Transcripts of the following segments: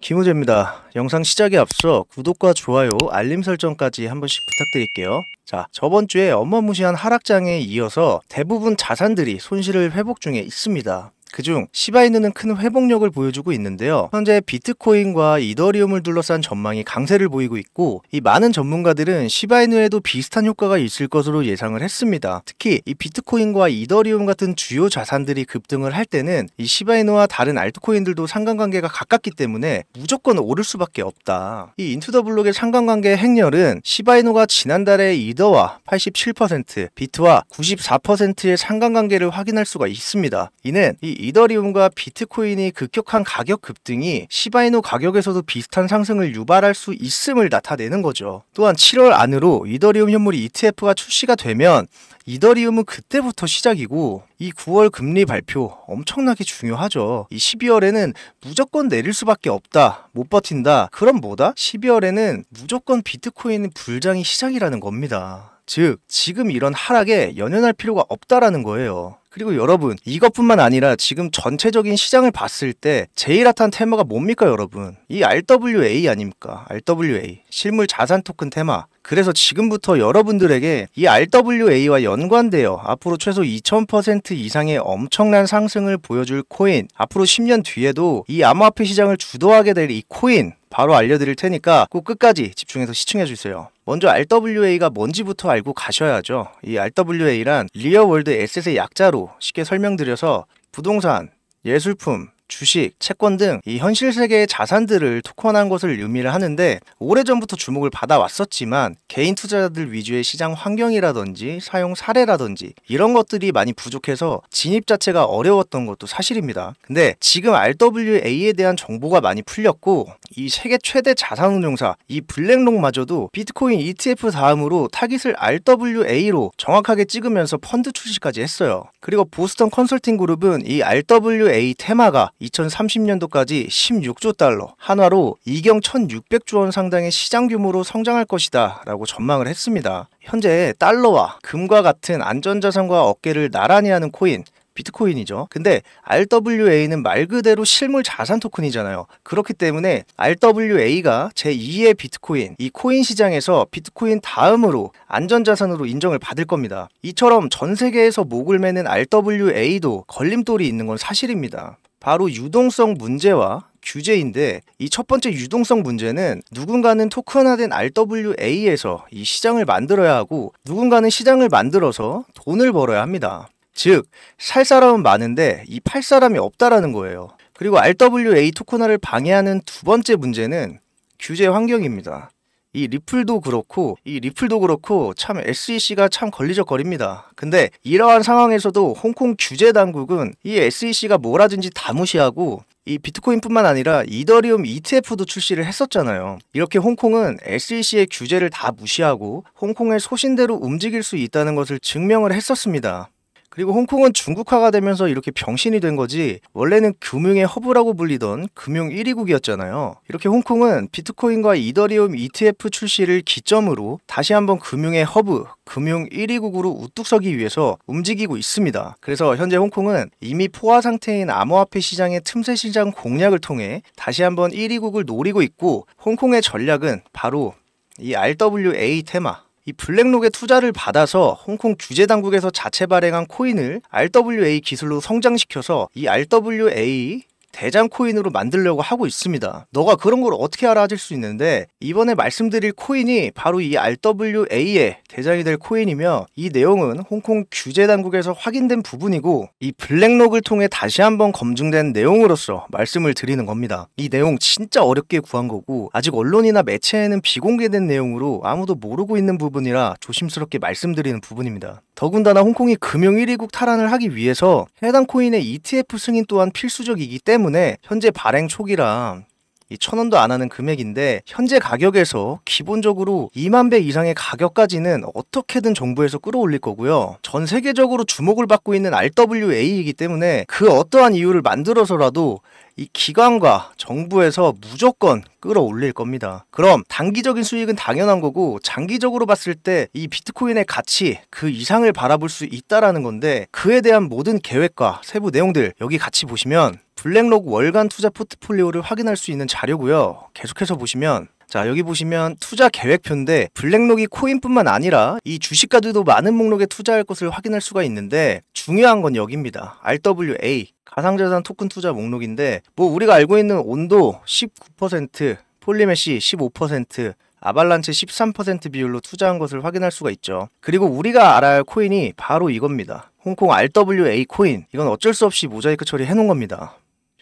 김우재입니다. 영상 시작에 앞서 구독과 좋아요, 알림 설정까지 한 번씩 부탁드릴게요. 자, 저번 주에 어마무시한 하락장에 이어서 대부분 자산들이 손실을 회복 중에 있습니다. 그중 시바이누는 큰 회복력을 보여주고 있는데요. 현재 비트코인과 이더리움을 둘러싼 전망이 강세를 보이고 있고 이 많은 전문가들은 시바이누에도 비슷한 효과가 있을 것으로 예상을 했습니다. 특히 이 비트코인과 이더리움 같은 주요 자산들이 급등을 할 때는 이 시바이누와 다른 알트코인들도 상관관계가 가깝기 때문에 무조건 오를 수밖에 없다. 이 인투더블록의 상관관계 행렬은 시바이누가 지난달에 이더와 87%, 비트와 94%의 상관관계를 확인할 수가 있습니다. 이는 이 이더리움과 비트코인의 급격한 가격 급등이 시바이노 가격에서도 비슷한 상승을 유발할 수 있음을 나타내는 거죠. 또한 7월 안으로 이더리움 현물이 ETF가 출시가 되면 이더리움은 그때부터 시작이고 이 9월 금리 발표 엄청나게 중요하죠. 이 12월에는 무조건 내릴 수밖에 없다. 못 버틴다. 그럼 뭐다? 12월에는 무조건 비트코인 불장이 시작이라는 겁니다. 즉 지금 이런 하락에 연연할 필요가 없다라는 거예요. 그리고 여러분 이것뿐만 아니라 지금 전체적인 시장을 봤을 때 제일 핫한 테마가 뭡니까 여러분 이 RWA 아닙니까 RWA 실물 자산 토큰 테마 그래서 지금부터 여러분들에게 이 RWA와 연관되어 앞으로 최소 2000% 이상의 엄청난 상승을 보여줄 코인 앞으로 10년 뒤에도 이 암호화폐 시장을 주도하게 될 이 코인 바로 알려드릴 테니까 꼭 끝까지 집중해서 시청해 주세요 먼저 RWA가 뭔지부터 알고 가셔야죠. 이 RWA란 리어월드 에셋의 약자로 쉽게 설명드려서 부동산, 예술품, 주식, 채권 등 이 현실 세계의 자산들을 토큰화한 것을 의미를 하는데 오래전부터 주목을 받아왔었지만 개인 투자자들 위주의 시장 환경이라든지 사용 사례라든지 이런 것들이 많이 부족해서 진입 자체가 어려웠던 것도 사실입니다. 근데 지금 RWA에 대한 정보가 많이 풀렸고 이 세계 최대 자산운용사 이 블랙록마저도 비트코인 ETF 다음으로 타깃을 RWA로 정확하게 찍으면서 펀드 출시까지 했어요. 그리고 보스턴 컨설팅 그룹은 이 RWA 테마가 2030년도까지 16조 달러, 한화로 2경 1600조 원 상당의 시장 규모로 성장할 것이다 라고 전망을 했습니다. 현재 달러와 금과 같은 안전자산과 어깨를 나란히 하는 코인, 비트코인이죠. 근데 RWA는 말 그대로 실물 자산 토큰이잖아요. 그렇기 때문에 RWA가 제2의 비트코인, 이 코인 시장에서 비트코인 다음으로 안전자산으로 인정을 받을 겁니다. 이처럼 전 세계에서 목을 매는 RWA도 걸림돌이 있는 건 사실입니다. 바로 유동성 문제와 규제인데 이 첫 번째 유동성 문제는 누군가는 토큰화된 RWA에서 이 시장을 만들어야 하고 누군가는 시장을 만들어서 돈을 벌어야 합니다. 즉, 살 사람은 많은데 이 팔 사람이 없다라는 거예요. 그리고 RWA 토큰화를 방해하는 두 번째 문제는 규제 환경입니다. 이 리플도 그렇고 이 리플도 그렇고 참 SEC가 참 걸리적거립니다. 근데 이러한 상황에서도 홍콩 규제 당국은 이 SEC가 뭐라든지 다 무시하고 이 비트코인뿐만 아니라 이더리움 ETF도 출시를 했었잖아요. 이렇게 홍콩은 SEC의 규제를 다 무시하고 홍콩의 소신대로 움직일 수 있다는 것을 증명을 했었습니다. 그리고 홍콩은 중국화가 되면서 이렇게 병신이 된 거지 원래는 금융의 허브라고 불리던 금융 1위국이었잖아요. 이렇게 홍콩은 비트코인과 이더리움 ETF 출시를 기점으로 다시 한번 금융의 허브, 금융 1위국으로 우뚝 서기 위해서 움직이고 있습니다. 그래서 현재 홍콩은 이미 포화 상태인 암호화폐 시장의 틈새 시장 공략을 통해 다시 한번 1위국을 노리고 있고 홍콩의 전략은 바로 이 RWA 테마 이 블랙록의 투자를 받아서 홍콩 규제 당국에서 자체 발행한 코인을 RWA 기술로 성장시켜서 이 RWA 대장 코인으로 만들려고 하고 있습니다. 너가 그런 걸 어떻게 알아 하실 수 있는데 이번에 말씀드릴 코인이 바로 이 RWA의 대장이 될 코인이며 이 내용은 홍콩 규제 당국에서 확인된 부분이고 이 블랙록을 통해 다시 한번 검증된 내용으로서 말씀을 드리는 겁니다. 이 내용 진짜 어렵게 구한 거고 아직 언론이나 매체에는 비공개된 내용으로 아무도 모르고 있는 부분이라 조심스럽게 말씀드리는 부분입니다. 더군다나 홍콩이 금융 1위국 탈환을 하기 위해서 해당 코인의 ETF 승인 또한 필수적이기 때문에 현재 발행 초기라 이 천원도 안 하는 금액인데 현재 가격에서 기본적으로 2만 배 이상의 가격까지는 어떻게든 정부에서 끌어올릴 거고요. 전 세계적으로 주목을 받고 있는 RWA이기 때문에 그 어떠한 이유를 만들어서라도 이 기관과 정부에서 무조건 끌어올릴 겁니다. 그럼 단기적인 수익은 당연한 거고 장기적으로 봤을 때 이 비트코인의 가치 그 이상을 바라볼 수 있다라는 건데 그에 대한 모든 계획과 세부 내용들 여기 같이 보시면 블랙록 월간 투자 포트폴리오를 확인할 수 있는 자료고요. 계속해서 보시면 자 여기 보시면 투자 계획표인데 블랙록이 코인뿐만 아니라 이 주식가들도 많은 목록에 투자할 것을 확인할 수가 있는데 중요한 건 여기입니다. RWA 가상자산 토큰 투자 목록인데 뭐 우리가 알고 있는 온도 19% 폴리메시 15% 아발란체 13% 비율로 투자한 것을 확인할 수가 있죠. 그리고 우리가 알아야 할 코인이 바로 이겁니다. 홍콩 RWA 코인 이건 어쩔 수 없이 모자이크 처리해 놓은 겁니다.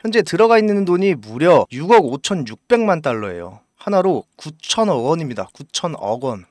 현재 들어가 있는 돈이 무려 6억 5,600만 달러예요. 하나로 9천억 원입니다. 9천억 원.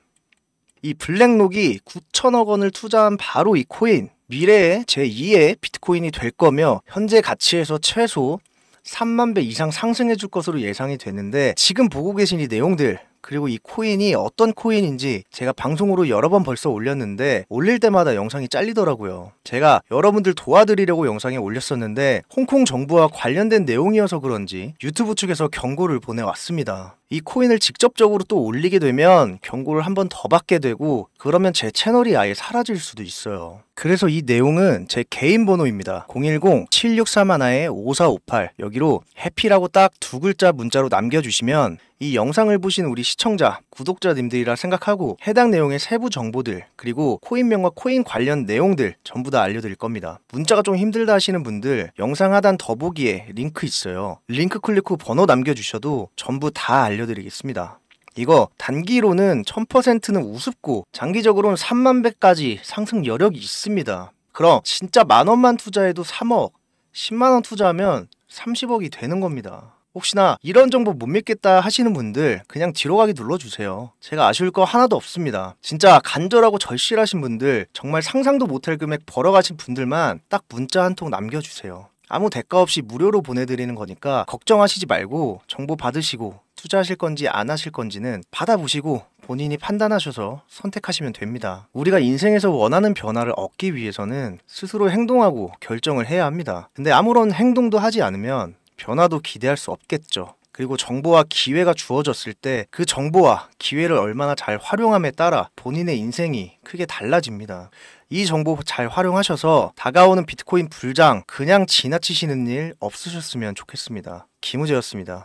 이 블랙록이 9천억 원을 투자한 바로 이 코인. 미래에 제2의 비트코인이 될 거며 현재 가치에서 최소 3만 배 이상 상승해 줄 것으로 예상이 되는데 지금 보고 계신 이 내용들 그리고 이 코인이 어떤 코인인지 제가 방송으로 여러 번 벌써 올렸는데 올릴 때마다 영상이 잘리더라고요. 제가 여러분들 도와드리려고 영상에 올렸었는데 홍콩 정부와 관련된 내용이어서 그런지 유튜브 측에서 경고를 보내왔습니다. 이 코인을 직접적으로 또 올리게 되면 경고를 한 번 더 받게 되고 그러면 제 채널이 아예 사라질 수도 있어요. 그래서 이 내용은 제 개인 번호입니다. 010-763-1-5458 여기로 해피라고 딱 두 글자 문자로 남겨주시면 이 영상을 보신 우리 시청자, 구독자님들이라 생각하고 해당 내용의 세부 정보들 그리고 코인명과 코인 관련 내용들 전부 다 알려드릴 겁니다. 문자가 좀 힘들다 하시는 분들 영상 하단 더보기에 링크 있어요. 링크 클릭 후 번호 남겨주셔도 전부 다 알려드릴게요. 알려드리겠습니다. 이거 단기로는 1000%는 우습고 장기적으로는 3만 배까지 상승 여력이 있습니다. 그럼 진짜 만 원만 투자해도 3억, 10만 원 투자하면 30억이 되는 겁니다. 혹시나 이런 정보 못 믿겠다 하시는 분들 그냥 뒤로 가기 눌러주세요. 제가 아쉬울 거 하나도 없습니다. 진짜 간절하고 절실하신 분들 정말 상상도 못할 금액 벌어가신 분들만 딱 문자 한 통 남겨주세요. 아무 대가 없이 무료로 보내드리는 거니까 걱정하시지 말고 정보 받으시고 투자하실 건지 안 하실 건지는 받아보시고 본인이 판단하셔서 선택하시면 됩니다. 우리가 인생에서 원하는 변화를 얻기 위해서는 스스로 행동하고 결정을 해야 합니다. 근데 아무런 행동도 하지 않으면 변화도 기대할 수 없겠죠. 그리고 정보와 기회가 주어졌을 때 그 정보와 기회를 얼마나 잘 활용함에 따라 본인의 인생이 크게 달라집니다. 이 정보 잘 활용하셔서 다가오는 비트코인 불장 그냥 지나치시는 일 없으셨으면 좋겠습니다. 김우재였습니다.